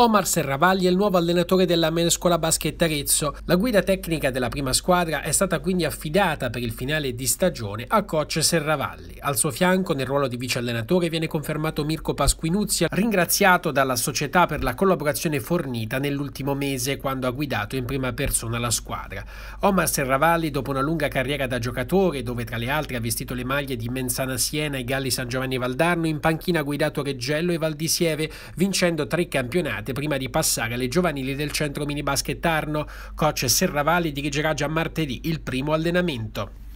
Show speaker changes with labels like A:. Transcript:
A: Omar Serravalli è il nuovo allenatore della Menescola Basket Arezzo. La guida tecnica della prima squadra è stata quindi affidata per il finale di stagione a coach Serravalli. Al suo fianco, nel ruolo di vice allenatore, viene confermato Mirko Pasquinuzia, ringraziato dalla società per la collaborazione fornita nell'ultimo mese quando ha guidato in prima persona la squadra. Omar Serravalli, dopo una lunga carriera da giocatore, dove tra le altre ha vestito le maglie di Menzana Siena e Galli San Giovanni Valdarno, in panchina ha guidato Reggello e Valdisieve, vincendo tre campionati importante prima di passare alle giovanili del centro minibasket Arno. Coach Serravalli dirigerà già martedì il primo allenamento.